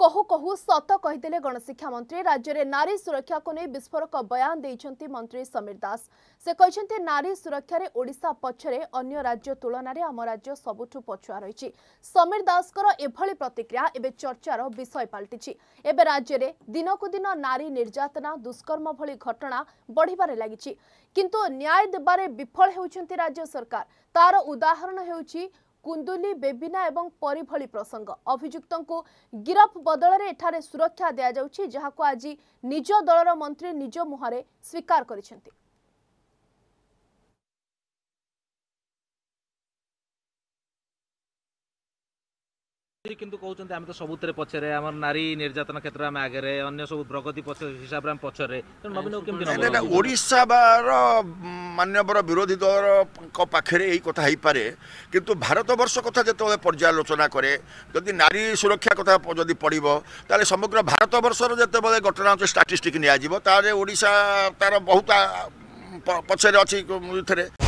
କହୁ କହୁ ସତ କହିଦେଲେ ଗଣଶିକ୍ଷା ମନ୍ତ୍ରୀ ରାଜ୍ୟରେ ନାରୀ ସୁରକ୍ଷାକୁ ନେଇ ବିସ୍ଫୋରକ ବୟାନ ଦେଇଛନ୍ତି ମନ୍ତ୍ରୀ ସମୀର ଦାସ ସେ କହିଛନ୍ତି ନାରୀ ସୁରକ୍ଷାରେ ଓଡ଼ିଶା ପଛରେ ଅନ୍ୟ ରାଜ୍ୟ ତୁଳନାରେ ଆମ ରାଜ୍ୟ ସବୁଠୁ ପଛୁଆ ରହିଛି ସମୀର ଦାସଙ୍କର ଏଭଳି ପ୍ରତିକ୍ରିୟା ଏବେ ଚର୍ଚ୍ଚାର ବିଷୟ ପାଲଟିଛି ଏବେ ରାଜ୍ୟରେ ଦିନକୁ ଦିନ ନାରୀ ନିର୍ଯାତନା ଦୁଷ୍କର୍ମ ଭଳି ଘଟଣା ବଢ଼ିବାରେ ଲାଗିଛି କିନ୍ତୁ ନ୍ୟାୟ ଦେବାରେ ବିଫଳ ହେଉଛନ୍ତି ରାଜ୍ୟ ସରକାର ତାର ଉଦାହରଣ ହେଉଛି କୁନ୍ଦୁଲି ବେବିନା ଏବଂ ପରିଭଳି ପ୍ରସଙ୍ଗ ଅଭିଯୁକ୍ତଙ୍କୁ ଗିରଫ ବଦଳରେ ଏଠାରେ ସୁରକ୍ଷା ଦିଆଯାଉଛି ଯାହାକୁ ଆଜି ନିଜ ଦଳର ମନ୍ତ୍ରୀ ନିଜ ମୁହଁରେ ସ୍ୱୀକାର କରିଛନ୍ତି কিন্তু কৌন্তি আমি তো সবুতে পছরে আমার নারী নির্যাতন ক্ষেত্রে আমি আগরে অন্য সব প্রগতি হিসাব আমি পছরে নবীন ওড়িশার মান্যবর বিরোধী দল পাখে এই কথা হইপারে কিন্তু ভারতবর্ষ কথা যেতবে পর্যালোচনা করে যদি নারী সুরক্ষা কথা যদি পড়ব তাহলে সমগ্র ভারতবর্ষর যেতবে ঘটনা হচ্ছে স্টাটিস্টিক নিয়ে যাব তাহলে ওড়িশা তার বহুত পছরে অনেক